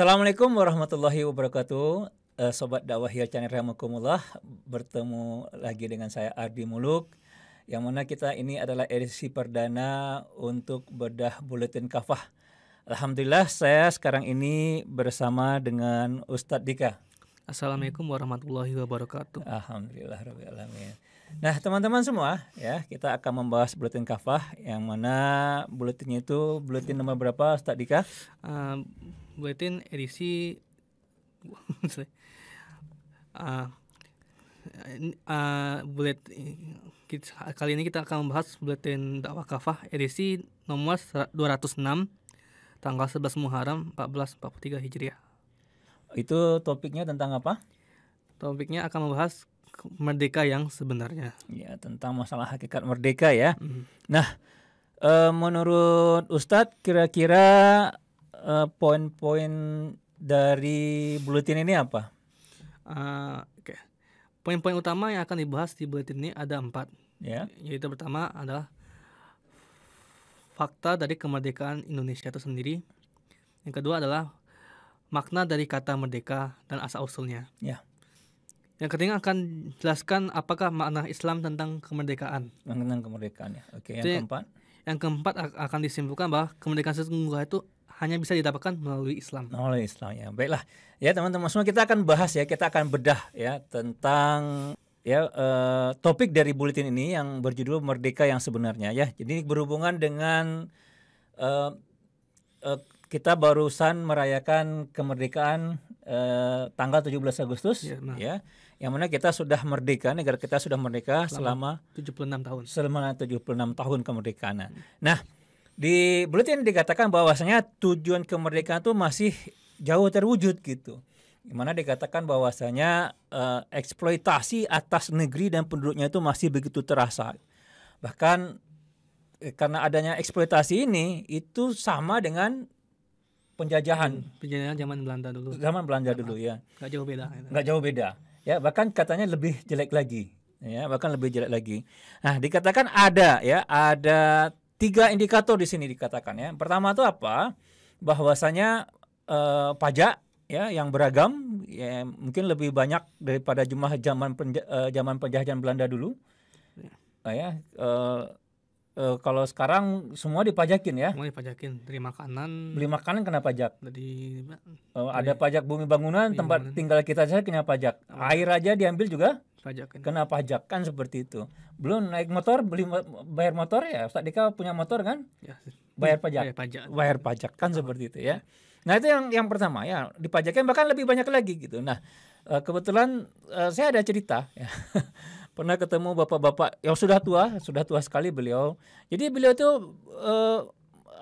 Assalamualaikum warahmatullahi wabarakatuh. Eh, Sobat dakwah Hil Channel Rahmakumullah bertemu lagi dengan saya Ardi Muluk yang mana kita ini adalah edisi perdana untuk bedah buletin kafah. Alhamdulillah saya sekarang ini bersama dengan Ustadz Dika. Assalamualaikum warahmatullahi wabarakatuh. Alhamdulillah rabbil alamin. Nah, teman-teman semua, ya, kita akan membahas buletin kafah yang mana buletinnya itu buletin nomor berapa Ustaz Dika? Uh, buletin edisi uh, ah, uh, ah, bullet kita, kali ini kita akan membahas buletin dakwah kafah edisi nomor 206 tanggal 11 Muharram 1443 Hijriah. Itu topiknya tentang apa? Topiknya akan membahas merdeka yang sebenarnya. Ya, tentang masalah hakikat merdeka ya. Mm. Nah, e, menurut Ustadz kira-kira Eh, poin-poin dari buletin ini apa? Uh, Oke, okay. poin-poin utama yang akan dibahas di buletin ini ada empat. Ya. Yeah. Yaitu pertama adalah fakta dari kemerdekaan Indonesia itu sendiri. Yang kedua adalah makna dari kata merdeka dan asal usulnya. Ya. Yeah. Yang ketiga akan jelaskan apakah makna Islam tentang kemerdekaan. Tentang kemerdekaan ya. Oke, yang keempat. Yang keempat akan disimpulkan bahwa kemerdekaan sesungguhnya itu hanya bisa didapatkan melalui Islam. Melalui Islam ya. Baiklah. Ya teman-teman semua kita akan bahas ya, kita akan bedah ya tentang ya eh, topik dari buletin ini yang berjudul Merdeka yang sebenarnya ya. Jadi berhubungan dengan eh, uh, kita barusan merayakan kemerdekaan eh, tanggal 17 Agustus ya, nah. ya. Yang mana kita sudah merdeka, negara kita sudah merdeka selama, selama 76 tahun. Selama 76 tahun kemerdekaan. Nah, di buletin dikatakan bahwasanya tujuan kemerdekaan itu masih jauh terwujud gitu. Dimana dikatakan bahwasanya eh, eksploitasi atas negeri dan penduduknya itu masih begitu terasa. Bahkan eh, karena adanya eksploitasi ini itu sama dengan penjajahan. Hmm, penjajahan zaman Belanda dulu. Zaman Belanda dulu ya. Gak jauh beda. Ya. Gak jauh beda. Ya bahkan katanya lebih jelek lagi ya bahkan lebih jelek lagi. Nah dikatakan ada ya ada tiga indikator di sini dikatakan ya. Pertama itu apa? Bahwasanya eh, pajak ya yang beragam ya, mungkin lebih banyak daripada jumlah zaman penja, eh, zaman penjajahan Belanda dulu. Ya, nah, ya eh, uh, kalau sekarang semua dipajakin ya? Semua dipajakin, beli makanan. Beli makanan kena pajak. Dari, uh, ada pajak bumi bangunan, tempat bangunan. tinggal kita saja kena pajak. Oh. Air aja diambil juga pajak. Kena pajak kan seperti itu. Belum naik motor, beli bayar motor ya. Ustaz Dika punya motor kan? Ya. Bayar pajak. Bayar pajak. Bayar pajak kan oh. seperti itu ya. ya. Nah, itu yang yang pertama ya, dipajakin bahkan lebih banyak lagi gitu. Nah, eh, kebetulan saya ada cerita ya. pernah ketemu bapak-bapak yang sudah tua, sudah tua sekali beliau. Jadi beliau itu uh, eh,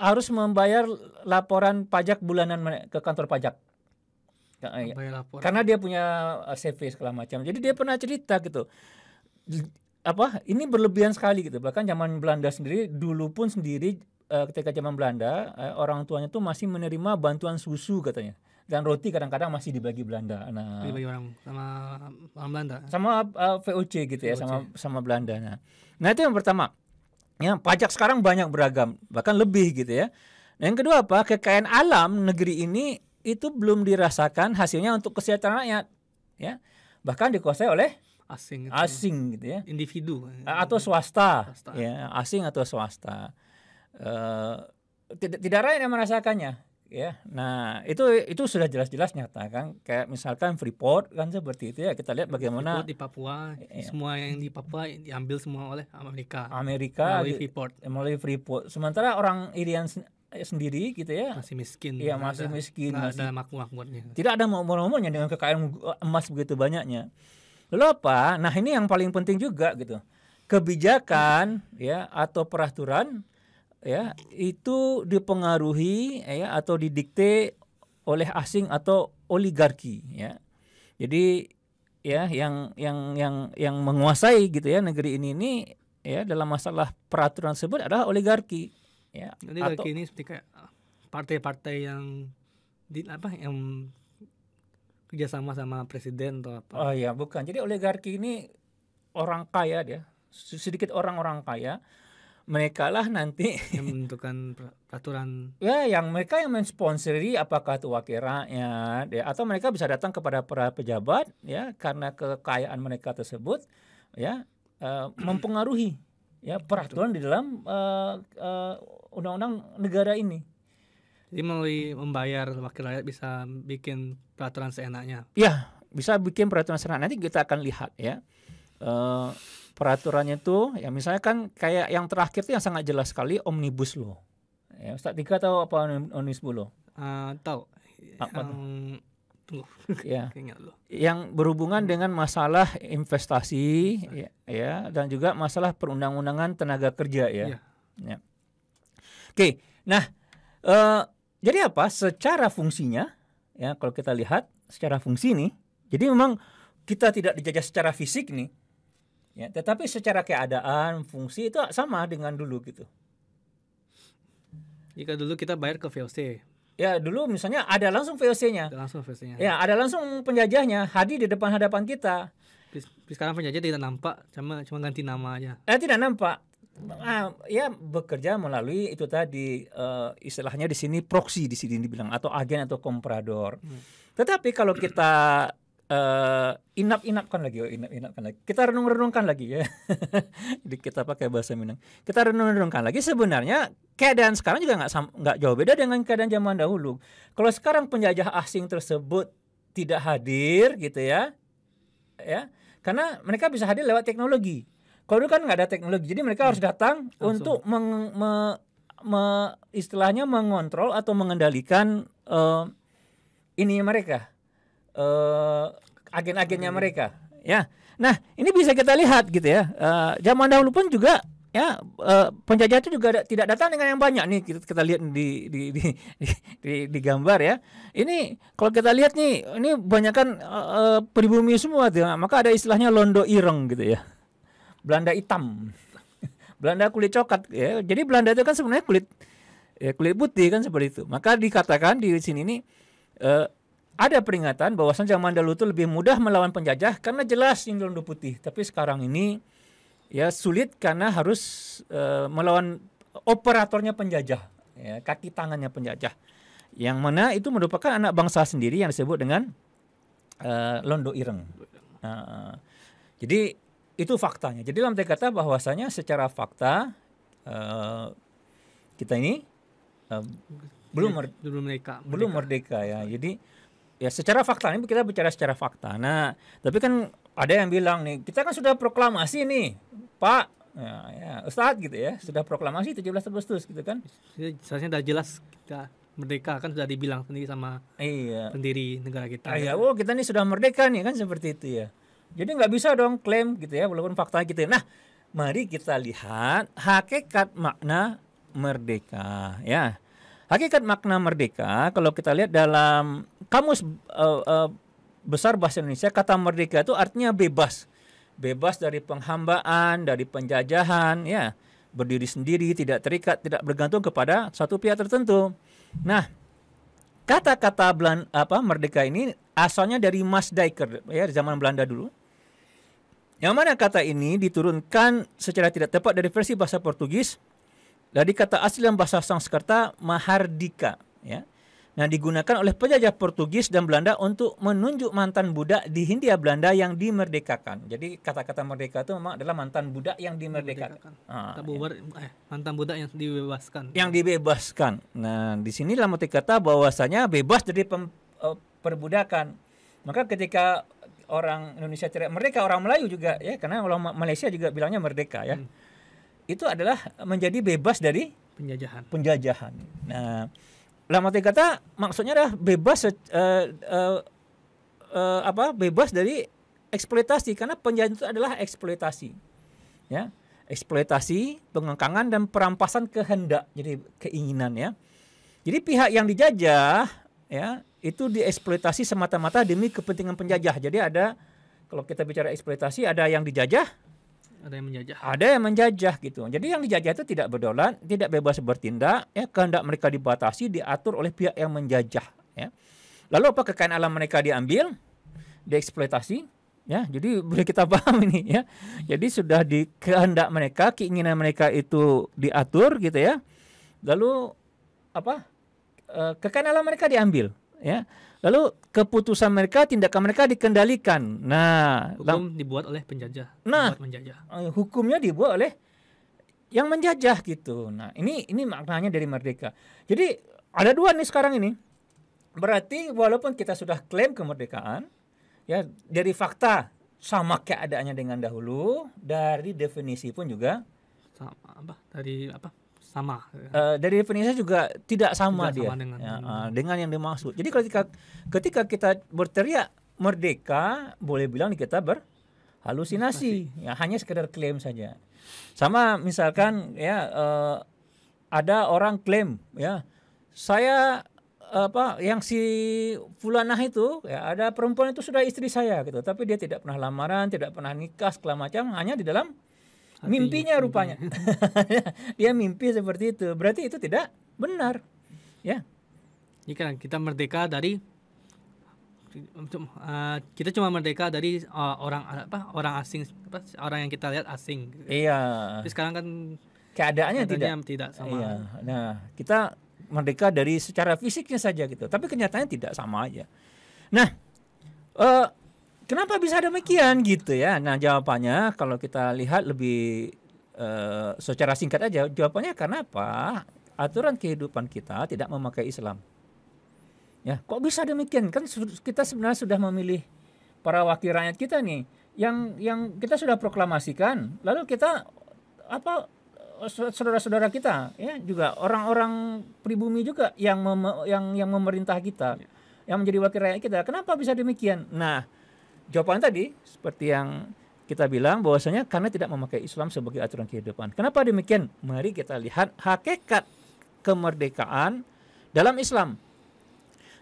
harus membayar laporan pajak bulanan ke kantor pajak. Eh, karena dia punya eh, CV segala macam. Jadi dia pernah cerita gitu. Apa ini berlebihan sekali gitu. Bahkan zaman Belanda sendiri dulu pun sendiri ketika zaman Belanda orang tuanya tuh masih menerima bantuan susu katanya dan roti kadang-kadang masih dibagi Belanda. Nah, dibagi orang sama orang Belanda. Sama uh, eh, VOC gitu VOC. ya, sama sama Belanda. Nah, nah itu yang pertama. Ya, pajak sekarang banyak beragam, bahkan lebih gitu ya. Nah, yang kedua apa? Kekayaan alam negeri ini itu belum dirasakan hasilnya untuk kesejahteraan rakyat, ya. Bahkan dikuasai oleh asing gitu. Ya. asing gitu ya individu atau swasta, swasta. ya asing atau swasta uh, tidak tidak rakyat yang merasakannya ya. Nah, itu itu sudah jelas-jelas nyata kan. Kayak misalkan Freeport kan seperti itu ya. Kita lihat bagaimana Freeport di Papua ya. semua yang di Papua diambil semua oleh Amerika. Amerika melalui Freeport. Melalui Freeport. Sementara orang Irian eh, sendiri gitu ya masih miskin iya masih ada, miskin ada, masih ada makmur-makmurnya tidak ada makmur-makmurnya dengan kekayaan emas begitu banyaknya lalu apa nah ini yang paling penting juga gitu kebijakan ya atau peraturan ya itu dipengaruhi ya atau didikte oleh asing atau oligarki ya. Jadi ya yang yang yang yang menguasai gitu ya negeri ini ini ya dalam masalah peraturan tersebut adalah oligarki ya. Oligarki atau, ini seperti kayak ah, partai-partai yang di apa yang kerjasama sama presiden atau apa? Oh ya bukan. Jadi oligarki ini orang kaya dia sedikit orang-orang kaya mereka lah nanti yang menentukan peraturan ya yang mereka yang mensponsori apakah itu wakil rakyat ya atau mereka bisa datang kepada para pejabat ya karena kekayaan mereka tersebut ya uh, mempengaruhi ya peraturan di dalam eh, eh, undang-undang uh, uh, negara ini jadi melalui membayar wakil rakyat bisa bikin peraturan seenaknya ya bisa bikin peraturan seenaknya nanti kita akan lihat ya uh, peraturannya itu ya misalnya kan kayak yang terakhir itu yang sangat jelas sekali omnibus law. Ya, Ustaz Tika tahu apa omnibus law? Uh, tahu. Apa um, ya. Yang berhubungan hmm. dengan masalah investasi ya, ya dan juga masalah perundang-undangan tenaga kerja ya. ya. ya. Oke. Nah, uh, jadi apa secara fungsinya ya kalau kita lihat secara fungsi nih. Jadi memang kita tidak dijajah secara fisik nih, Ya, tetapi secara keadaan, fungsi itu sama dengan dulu gitu. Jika dulu kita bayar ke VOC. Ya, dulu misalnya ada langsung VOC-nya. Langsung VOC-nya. Ya, ada langsung penjajahnya hadir di depan hadapan kita. Sekarang penjajah tidak nampak, cuma cuma ganti nama aja. Eh, tidak nampak. Nah, ya bekerja melalui itu tadi uh, istilahnya di sini proxy di sini dibilang atau agen atau komprador. Hmm. Tetapi kalau kita uh, inap-inapkan lagi, oh, inap-inapkan lagi. Kita renung-renungkan lagi ya. Jadi kita pakai bahasa Minang. Kita renung-renungkan lagi sebenarnya keadaan sekarang juga nggak nggak jauh beda dengan keadaan zaman dahulu. Kalau sekarang penjajah asing tersebut tidak hadir gitu ya. Ya. Karena mereka bisa hadir lewat teknologi. Kalau dulu kan nggak ada teknologi, jadi mereka hmm. harus datang Langsung. untuk meng, me, me, istilahnya mengontrol atau mengendalikan uh, ini mereka uh, agen-agennya hmm. mereka. Ya. Nah, ini bisa kita lihat gitu ya. Uh, zaman dahulu pun juga ya uh, penjajah itu juga da tidak datang dengan yang banyak nih kita, kita lihat di di, di di di gambar ya. Ini kalau kita lihat nih ini banyakkan uh, pribumi semua tuh. Nah, maka ada istilahnya londo ireng gitu ya. Belanda hitam. Belanda kulit coklat ya. Jadi Belanda itu kan sebenarnya kulit ya kulit putih kan seperti itu. Maka dikatakan di sini nih uh, ada peringatan bahwa zaman dahulu itu lebih mudah melawan penjajah karena jelas londo putih. Tapi sekarang ini ya sulit karena harus uh, melawan operatornya penjajah, ya, kaki tangannya penjajah. Yang mana itu merupakan anak bangsa sendiri yang disebut dengan uh, Londo Ireng. Uh, jadi itu faktanya. Jadi dalam kata bahwasanya secara fakta uh, kita ini uh, belum mer belum merdeka, merdeka. Belum merdeka ya. Jadi ya secara fakta ini kita bicara secara fakta. Nah, tapi kan ada yang bilang nih, kita kan sudah proklamasi nih, Pak, ya, ya, Ustadz gitu ya, sudah proklamasi 17 Agustus gitu kan? Seharusnya sudah jelas kita merdeka kan sudah dibilang sendiri sama iya. pendiri negara kita. Iya, kan? oh kita nih sudah merdeka nih kan seperti itu ya. Jadi nggak bisa dong klaim gitu ya, walaupun fakta gitu. Ya. Nah, mari kita lihat hakikat makna merdeka ya. Hakikat makna merdeka kalau kita lihat dalam kamus uh, uh, besar bahasa Indonesia kata merdeka itu artinya bebas. Bebas dari penghambaan, dari penjajahan, ya. Berdiri sendiri, tidak terikat, tidak bergantung kepada satu pihak tertentu. Nah, kata-kata Belan apa merdeka ini asalnya dari Mas Dijker ya di zaman Belanda dulu. Yang mana kata ini diturunkan secara tidak tepat dari versi bahasa Portugis dari kata asli dalam bahasa Sanskerta mahardika ya Nah, digunakan oleh penjajah Portugis dan Belanda untuk menunjuk mantan budak di Hindia Belanda yang dimerdekakan. Jadi kata-kata merdeka itu memang adalah mantan budak yang dimerdekakan. Ah, ya. eh, mantan budak yang dibebaskan. Yang dibebaskan. Nah, di sinilah motif kata bahwasanya bebas dari pem, uh, perbudakan. Maka ketika orang Indonesia tidak merdeka, orang Melayu juga ya, karena orang Malaysia juga bilangnya merdeka ya. Hmm. Itu adalah menjadi bebas dari penjajahan. Penjajahan. Nah, lah mati kata maksudnya adalah bebas uh, uh, uh, apa bebas dari eksploitasi karena penjajahan itu adalah eksploitasi. Ya, eksploitasi, pengangkangan dan perampasan kehendak. Jadi keinginan ya. Jadi pihak yang dijajah ya itu dieksploitasi semata-mata demi kepentingan penjajah. Jadi ada kalau kita bicara eksploitasi ada yang dijajah, ada yang menjajah ada yang menjajah gitu jadi yang dijajah itu tidak berdaulat tidak bebas bertindak ya kehendak mereka dibatasi diatur oleh pihak yang menjajah ya lalu apa kekayaan alam mereka diambil dieksploitasi ya jadi boleh kita paham ini ya jadi sudah di kehendak mereka keinginan mereka itu diatur gitu ya lalu apa eh, kekayaan alam mereka diambil ya. Lalu keputusan mereka, tindakan mereka dikendalikan. Nah, hukum dibuat oleh penjajah. Nah, menjajah. Eh, hukumnya dibuat oleh yang menjajah gitu. Nah, ini ini maknanya dari merdeka. Jadi ada dua nih sekarang ini. Berarti walaupun kita sudah klaim kemerdekaan, ya dari fakta sama keadaannya dengan dahulu, dari definisi pun juga sama apa? Dari apa? sama. Uh, dari definisinya juga tidak sama tidak dia sama dengan, ya, uh, dengan yang dimaksud. Jadi ketika ketika kita berteriak merdeka, boleh bilang kita berhalusinasi. Ya hanya sekedar klaim saja. Sama misalkan ya uh, ada orang klaim ya saya apa yang si fulanah itu ya ada perempuan itu sudah istri saya gitu tapi dia tidak pernah lamaran tidak pernah nikah segala macam hanya di dalam Hatinya, mimpinya rupanya dia mimpi seperti itu berarti itu tidak benar ya kan kita merdeka dari uh, kita cuma merdeka dari uh, orang apa orang asing apa, orang yang kita lihat asing iya tapi sekarang kan keadaannya tidak tidak sama iya. nah kita merdeka dari secara fisiknya saja gitu tapi kenyataannya tidak sama aja nah uh, Kenapa bisa demikian gitu ya? Nah jawabannya kalau kita lihat lebih uh, secara singkat aja jawabannya karena apa? Aturan kehidupan kita tidak memakai Islam. Ya kok bisa demikian? Kan kita sebenarnya sudah memilih para wakil rakyat kita nih yang yang kita sudah proklamasikan. Lalu kita apa saudara-saudara kita ya juga orang-orang pribumi juga yang mem yang yang memerintah kita ya. yang menjadi wakil rakyat kita. Kenapa bisa demikian? Nah jawaban tadi seperti yang kita bilang bahwasanya karena tidak memakai Islam sebagai aturan kehidupan. Kenapa demikian? Mari kita lihat hakikat kemerdekaan dalam Islam.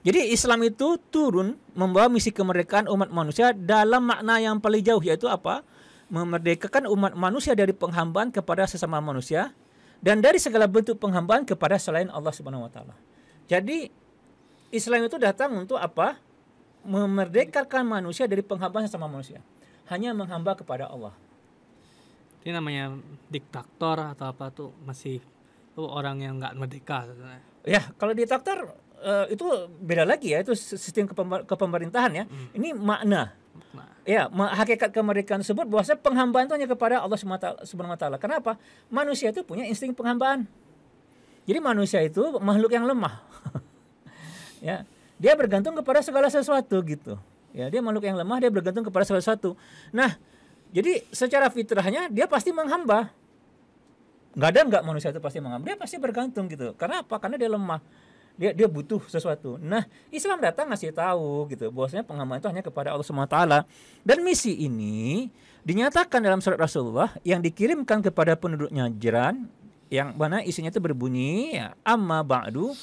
Jadi Islam itu turun membawa misi kemerdekaan umat manusia dalam makna yang paling jauh yaitu apa? Memerdekakan umat manusia dari penghambaan kepada sesama manusia dan dari segala bentuk penghambaan kepada selain Allah Subhanahu wa taala. Jadi Islam itu datang untuk apa? memerdekakan manusia dari penghambaan sama manusia. Hanya menghamba kepada Allah. Ini namanya diktator atau apa tuh masih tuh orang yang nggak merdeka. Ya, kalau diktator uh, itu beda lagi ya, itu sistem kepemerintahan ya. Hmm. Ini makna. Nah. Ya, hakikat kemerdekaan tersebut bahwasanya penghambaan itu hanya kepada Allah SWT. Kenapa? Manusia itu punya insting penghambaan. Jadi manusia itu makhluk yang lemah. ya, dia bergantung kepada segala sesuatu gitu ya dia makhluk yang lemah dia bergantung kepada segala sesuatu nah jadi secara fitrahnya dia pasti menghamba nggak ada nggak manusia itu pasti menghamba dia pasti bergantung gitu karena apa karena dia lemah dia dia butuh sesuatu nah Islam datang ngasih tahu gitu bahwasanya penghambaan itu hanya kepada Allah swt dan misi ini dinyatakan dalam surat Rasulullah yang dikirimkan kepada penduduknya Jiran yang mana isinya itu berbunyi ya, amma ba'du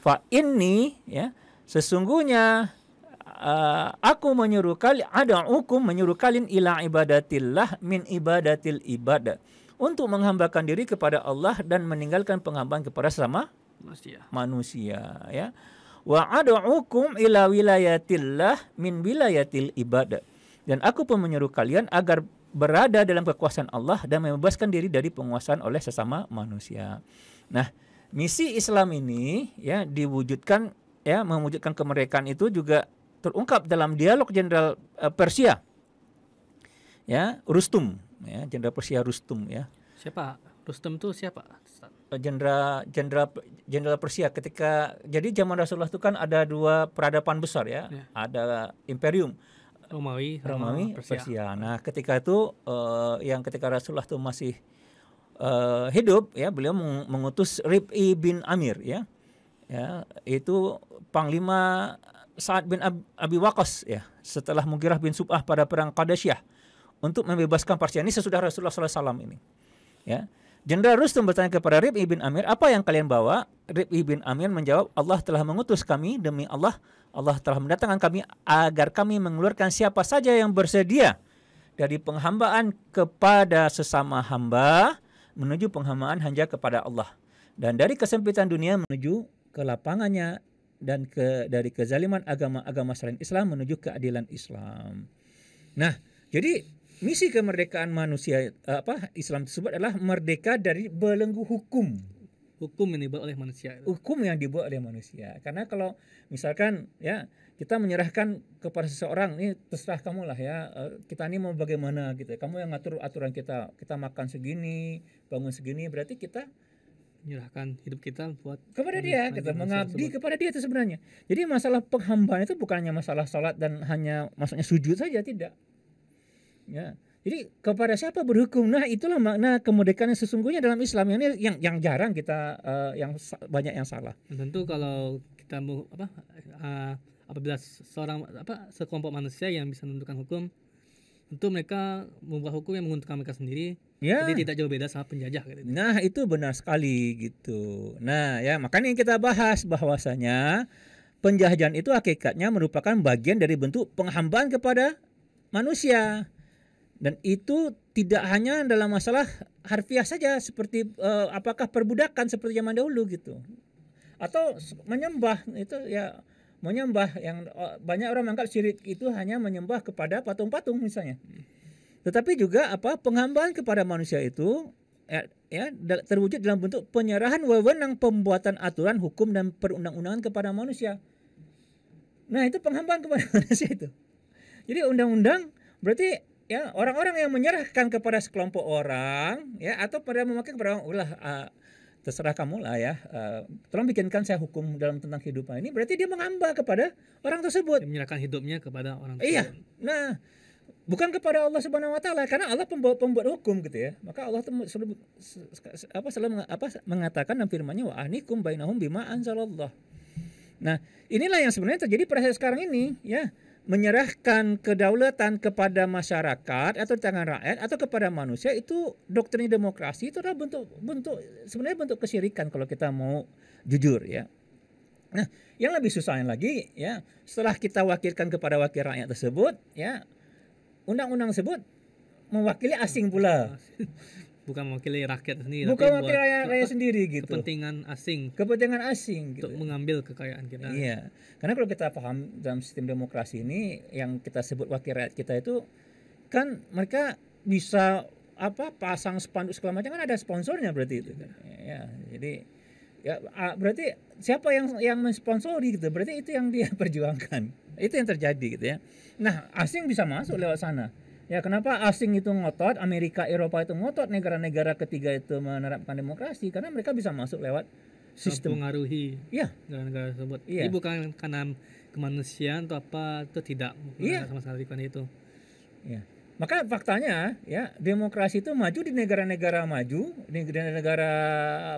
fa ini ya Sesungguhnya uh, aku menyuruh kalian ada hukum menyuruh kalian ila ibadatillah min ibadatil ibadah untuk menghambakan diri kepada Allah dan meninggalkan penghambaan kepada sama manusia. Manusia ya. Wa ad'ukum ila wilayatillah min wilayatil ibadah. Dan aku pun menyuruh kalian agar berada dalam kekuasaan Allah dan membebaskan diri dari penguasaan oleh sesama manusia. Nah, misi Islam ini ya diwujudkan ya mewujudkan kemerdekaan itu juga terungkap dalam dialog Jenderal uh, Persia ya Rustum ya Jenderal Persia Rustum ya siapa Rustum itu siapa eh, Jenderal Jenderal Jenderal Persia ketika jadi zaman Rasulullah itu kan ada dua peradaban besar ya, ya. ada imperium Romawi Romawi Persia. Persia nah ketika itu uh, yang ketika Rasulullah itu masih uh, hidup ya beliau mengutus Rib'i bin Amir ya ya itu panglima Sa'ad bin Ab Abi Wakos ya setelah Mugirah bin Sub'ah pada perang Qadasyah untuk membebaskan Persia ini sesudah Rasulullah SAW ini ya Jenderal Rustum bertanya kepada Rib ibn Amir apa yang kalian bawa Rib ibn Amir menjawab Allah telah mengutus kami demi Allah Allah telah mendatangkan kami agar kami mengeluarkan siapa saja yang bersedia dari penghambaan kepada sesama hamba menuju penghambaan hanya kepada Allah dan dari kesempitan dunia menuju ke lapangannya dan ke dari kezaliman agama-agama selain Islam menuju keadilan Islam. Nah, jadi misi kemerdekaan manusia eh, apa Islam tersebut adalah merdeka dari belenggu hukum hukum yang dibuat oleh manusia. Hukum yang dibuat oleh manusia. Karena kalau misalkan ya kita menyerahkan kepada seseorang ini terserah kamu lah ya eh, kita ini mau bagaimana gitu. Kamu yang ngatur aturan kita. Kita makan segini, bangun segini berarti kita menyerahkan hidup kita buat kepada dia kita mengabdi kepada dia itu sebenarnya jadi masalah penghambaan itu bukan hanya masalah sholat dan hanya maksudnya sujud saja tidak ya jadi kepada siapa berhukum nah itulah makna kemerdekaan yang sesungguhnya dalam Islam yang ini yang yang jarang kita uh, yang banyak yang salah tentu kalau kita mau apa uh, apabila seorang apa sekelompok manusia yang bisa menentukan hukum tentu mereka membuat hukum yang menguntungkan mereka sendiri ya. jadi tidak jauh beda sama penjajah gitu. nah itu benar sekali gitu nah ya makanya kita bahas bahwasanya penjajahan itu hakikatnya merupakan bagian dari bentuk penghambaan kepada manusia dan itu tidak hanya dalam masalah harfiah saja seperti uh, apakah perbudakan seperti zaman dahulu gitu atau menyembah itu ya menyembah yang banyak orang menganggap syirik itu hanya menyembah kepada patung-patung misalnya. Tetapi juga apa penghambaan kepada manusia itu ya, ya terwujud dalam bentuk penyerahan wewenang pembuatan aturan hukum dan perundang-undangan kepada manusia. Nah, itu penghambaan kepada manusia itu. Jadi undang-undang berarti ya orang-orang yang menyerahkan kepada sekelompok orang ya atau pada memakai kepada orang ulah uh, terserah kamu lah ya. Uh, tolong bikinkan saya hukum dalam tentang kehidupan ini. Berarti dia mengamba kepada orang tersebut. menyerahkan hidupnya kepada orang iya. tersebut. Iya. Nah, bukan kepada Allah Subhanahu wa taala karena Allah pembuat pembuat hukum gitu ya. Maka Allah selalu apa selalu apa mengatakan dalam firman-Nya wa anikum bainahum bima anzalallah. Nah, inilah yang sebenarnya terjadi pada sekarang ini ya menyerahkan kedaulatan kepada masyarakat atau di tangan rakyat atau kepada manusia itu doktrin demokrasi itu adalah bentuk bentuk sebenarnya bentuk kesyirikan kalau kita mau jujur ya. Nah, yang lebih susahnya lagi ya, setelah kita wakilkan kepada wakil rakyat tersebut ya, undang-undang tersebut mewakili asing pula bukan mewakili rakyat sendiri bukan mewakili rakyat, rakyat sendiri gitu kepentingan asing kepentingan asing gitu. untuk mengambil kekayaan kita iya karena kalau kita paham dalam sistem demokrasi ini yang kita sebut wakil rakyat kita itu kan mereka bisa apa pasang spanduk segala macam kan ada sponsornya berarti itu kan ya jadi ya berarti siapa yang yang mensponsori gitu berarti itu yang dia perjuangkan itu yang terjadi gitu ya nah asing bisa masuk lewat sana Ya kenapa asing itu ngotot, Amerika, Eropa itu ngotot, negara-negara ketiga itu menerapkan demokrasi karena mereka bisa masuk lewat sistem mengaruhi ya negara-negara tersebut. Ya. Ini bukan karena kemanusiaan atau apa itu tidak ya. sama sekali bukan itu. Ya. Maka faktanya ya demokrasi itu maju di negara-negara maju, di negara-negara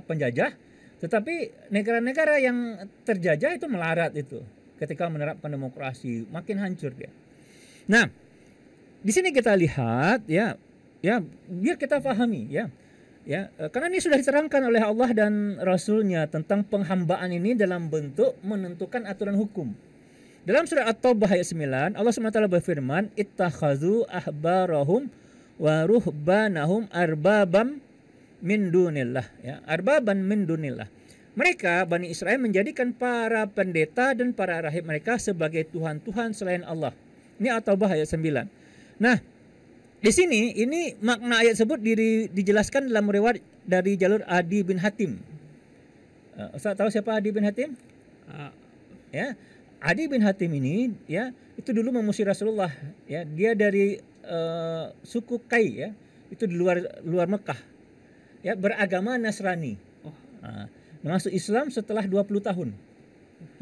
penjajah, tetapi negara-negara yang terjajah itu melarat itu ketika menerapkan demokrasi makin hancur dia. Nah, di sini kita lihat ya ya biar kita pahami ya ya eh, karena ini sudah diterangkan oleh Allah dan Rasulnya tentang penghambaan ini dalam bentuk menentukan aturan hukum dalam surah At-Taubah ayat 9 Allah SWT berfirman ittakhadhu ahbarahum wa ruhbanahum arbabam min dunillah ya arbaban min dunillah mereka Bani Israel menjadikan para pendeta dan para rahib mereka sebagai tuhan-tuhan selain Allah ini At-Taubah ayat 9 Nah, di sini ini makna ayat tersebut diri, dijelaskan dalam riwayat dari jalur Adi bin Hatim. Uh, Ustaz tahu siapa Adi bin Hatim? Uh. Ya, Adi bin Hatim ini ya itu dulu memusuhi Rasulullah ya. Dia dari uh, suku Kai ya. Itu di luar luar Mekah. Ya, beragama Nasrani. Oh. Uh, masuk Islam setelah 20 tahun.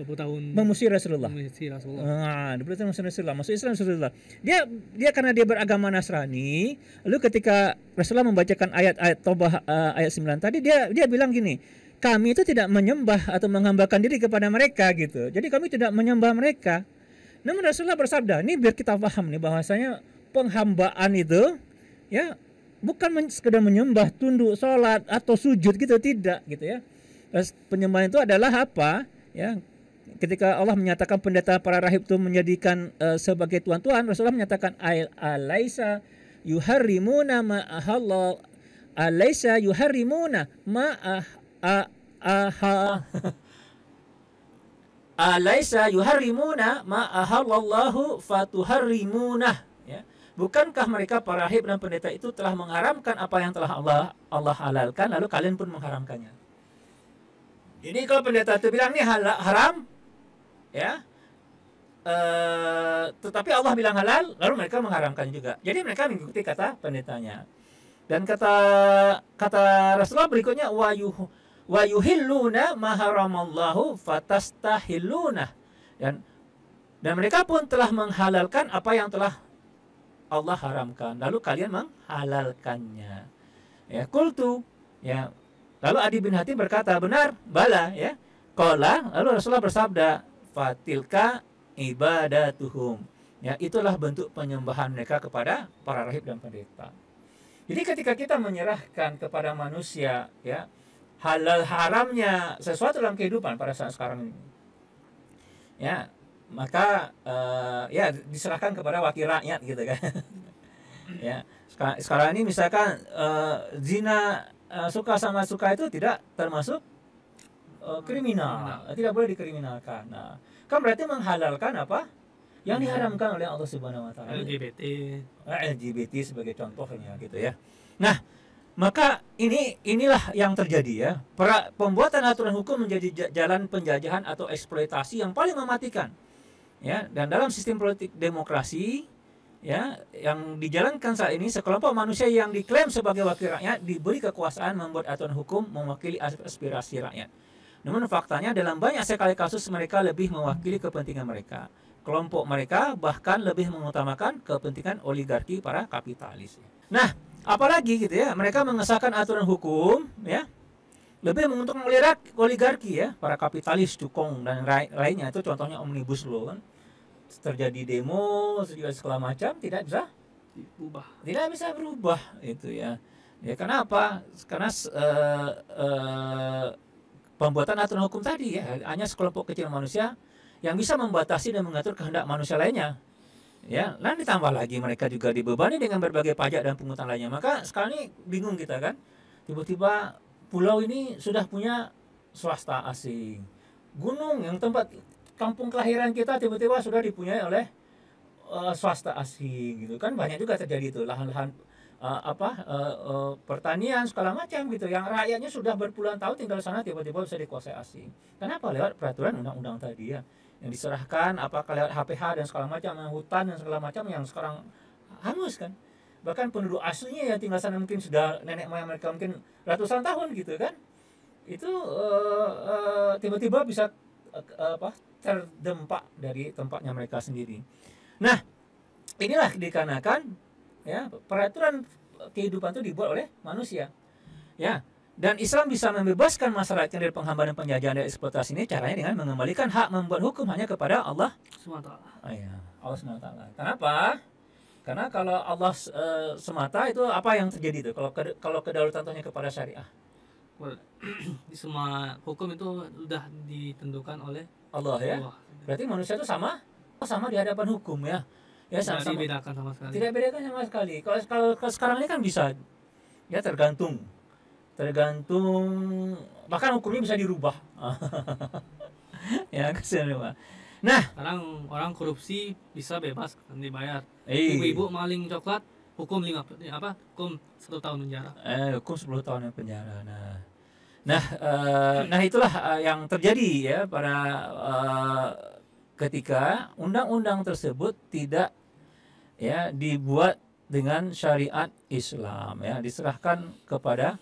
20 tahun memusuhi Rasulullah. Memusuhi Rasulullah. Ah, 20 tahun memusuhi Rasulullah, masuk Islam Rasulullah. Dia dia karena dia beragama Nasrani, lalu ketika Rasulullah membacakan ayat-ayat tobah uh, eh, ayat 9 tadi dia dia bilang gini, kami itu tidak menyembah atau menghambakan diri kepada mereka gitu. Jadi kami tidak menyembah mereka. Namun Rasulullah bersabda, ini biar kita paham nih bahwasanya penghambaan itu ya bukan men sekedar menyembah tunduk solat atau sujud gitu tidak gitu ya. Penyembahan itu adalah apa? Ya, ketika Allah menyatakan pendeta para rahib itu menjadikan uh, sebagai tuan-tuan, Rasulullah menyatakan alaisa yuharrimuna ma ahallal alaisa yuharrimuna ma ah, alaisa yuharrimuna ma ahallallahu fatuharrimunah ya. Bukankah mereka para rahib dan pendeta itu telah mengharamkan apa yang telah Allah Allah halalkan lalu kalian pun mengharamkannya? Ini kalau pendeta itu bilang ini haram, ya Uh, tetapi Allah bilang halal, lalu mereka mengharamkan juga. Jadi mereka mengikuti kata pendetanya. Dan kata kata Rasulullah berikutnya wa yuh wa maharamallahu fatastahiluna. Dan dan mereka pun telah menghalalkan apa yang telah Allah haramkan. Lalu kalian menghalalkannya. Ya, kultu ya. Lalu Adi bin Hatim berkata, benar, bala ya. Kola, lalu Rasulullah bersabda, fatilka ibadatuhum ya itulah bentuk penyembahan mereka kepada para rahib dan pendeta jadi ketika kita menyerahkan kepada manusia ya halal haramnya sesuatu dalam kehidupan pada saat sekarang ini ya maka uh, ya diserahkan kepada wakil rakyat gitu kan ya sekarang, ini misalkan uh, zina uh, suka sama suka itu tidak termasuk uh, kriminal, kriminal, eh, tidak boleh dikriminalkan. Nah, kan berarti menghalalkan apa? Yang iya. diharamkan oleh Allah Subhanahu wa taala. LGBT. Eh, LGBT sebagai contohnya gitu ya. Nah, maka ini inilah yang terjadi ya. Pra, pembuatan aturan hukum menjadi jalan penjajahan atau eksploitasi yang paling mematikan. Ya, dan dalam sistem politik demokrasi ya yang dijalankan saat ini sekelompok manusia yang diklaim sebagai wakil rakyat diberi kekuasaan membuat aturan hukum mewakili aspirasi rakyat. Namun faktanya dalam banyak sekali kasus mereka lebih mewakili kepentingan mereka. Kelompok mereka bahkan lebih mengutamakan kepentingan oligarki para kapitalis. Nah, apalagi gitu ya, mereka mengesahkan aturan hukum ya lebih menguntungkan oligarki ya, para kapitalis, cukong dan lainnya itu contohnya omnibus law kan. Terjadi demo, segala, segala macam tidak bisa berubah. Tidak bisa berubah itu ya. Ya kenapa? Karena uh, uh, pembuatan aturan hukum tadi ya hanya sekelompok kecil manusia yang bisa membatasi dan mengatur kehendak manusia lainnya ya lalu ditambah lagi mereka juga dibebani dengan berbagai pajak dan pungutan lainnya maka sekarang ini bingung kita kan tiba-tiba pulau ini sudah punya swasta asing gunung yang tempat kampung kelahiran kita tiba-tiba sudah dipunyai oleh uh, swasta asing gitu kan banyak juga terjadi itu lahan-lahan uh, apa uh, uh, pertanian segala macam gitu yang rakyatnya sudah berpuluhan tahun tinggal sana tiba-tiba bisa dikuasai asing kenapa lewat peraturan undang-undang tadi ya yang diserahkan apa lewat HPH dan segala macam hutan dan segala macam yang sekarang hangus kan bahkan penduduk aslinya ya tinggal sana mungkin sudah nenek moyang mereka mungkin ratusan tahun gitu kan itu tiba-tiba uh, uh, bisa uh, apa terdempak dari tempatnya mereka sendiri nah inilah dikarenakan ya peraturan kehidupan itu dibuat oleh manusia ya dan Islam bisa membebaskan masyarakat dari penghambaan dan penjajahan dan eksploitasi ini caranya dengan mengembalikan hak membuat hukum hanya kepada Allah SWT. Oh, ya. Allah SWT. Kenapa? Karena kalau Allah e, semata itu apa yang terjadi itu kalau ke, kalau kedaulatan Tuhannya kepada syariah. Well, semua hukum itu sudah ditentukan oleh Allah ya. Berarti manusia itu sama sama di hadapan hukum ya ya sama, -sama. sama sekali tidak bedakan sama sekali kalau kalau, kalau sekarang ini kan bisa ya tergantung tergantung bahkan hukumnya bisa dirubah ya kesian ya, Pak. nah sekarang orang korupsi bisa bebas kan dibayar iya. ibu-ibu maling coklat hukum lima apa hukum satu tahun penjara eh hukum sepuluh tahun penjara nah nah eh, nah itulah eh, yang terjadi ya para eh, ketika undang-undang tersebut tidak ya dibuat dengan syariat Islam ya diserahkan kepada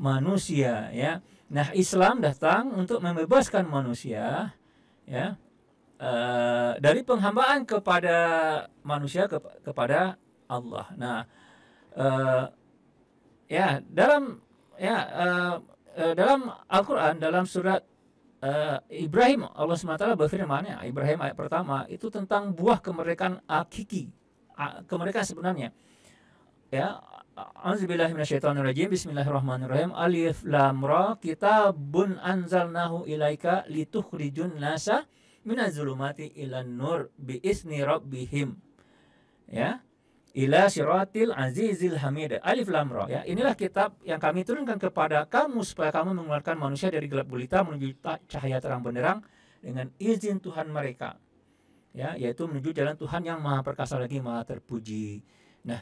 manusia ya nah Islam datang untuk membebaskan manusia ya e, dari penghambaan kepada manusia ke, kepada Allah nah e, ya dalam ya e, dalam Al-Qur'an dalam surat e, Ibrahim Allah SWT berfirman ya Ibrahim ayat pertama itu tentang buah kemerdekaan akiki ke mereka sebenarnya. Ya, Auzubillahiminasyaitonirrajim Bismillahirrahmanirrahim Alif Lam Ra Kitabun anzalnahu ilaika litukhrijun nasa minazulumati ilan nur bi biisni rabbihim Ya ila siratil azizil hamid alif lam roh. ya inilah kitab yang kami turunkan kepada kamu supaya kamu mengeluarkan manusia dari gelap gulita menuju cahaya terang benderang dengan izin Tuhan mereka ya yaitu menuju jalan Tuhan yang maha perkasa lagi maha terpuji nah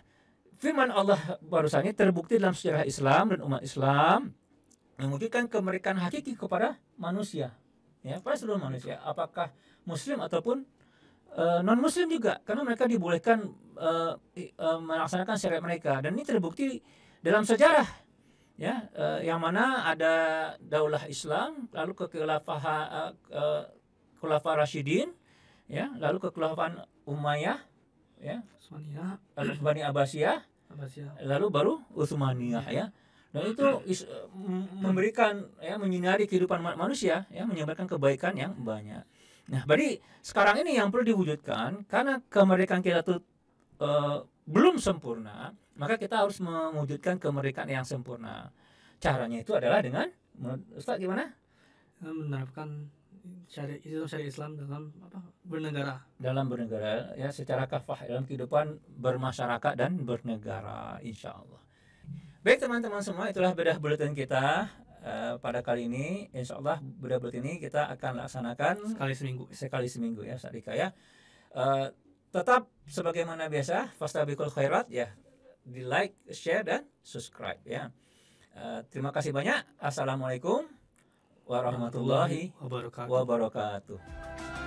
firman Allah barusan ini terbukti dalam sejarah Islam dan umat Islam mewujudkan kemerdekaan hakiki kepada manusia ya pada seluruh manusia apakah muslim ataupun uh, eh, non muslim juga karena mereka dibolehkan uh, uh, melaksanakan syariat mereka dan ini terbukti dalam sejarah ya uh, yang mana ada daulah Islam lalu ke khulafaha uh, uh, ya lalu kekeluargaan Umayyah ya lalu Bani Abbasiyah Abbasiyah lalu baru Utsmaniyah ya dan itu is, eh, memberikan ya menyinari kehidupan manusia ya menyebarkan kebaikan yang banyak nah berarti sekarang ini yang perlu diwujudkan karena kemerdekaan kita tuh e, belum sempurna maka kita harus mewujudkan kemerdekaan yang sempurna caranya itu adalah dengan Ustaz gimana menerapkan syari, itu syariat Islam dalam apa bernegara dalam bernegara ya secara kafah dalam kehidupan bermasyarakat dan bernegara insya Allah baik teman-teman semua itulah bedah buletin kita uh, pada kali ini insya Allah bedah buletin ini kita akan laksanakan sekali seminggu sekali seminggu ya Sarika ya uh, tetap sebagaimana biasa fastabiqul khairat ya di like share dan subscribe ya uh, terima kasih banyak assalamualaikum warahmatullahi wabarakatuh. wabarakatuh.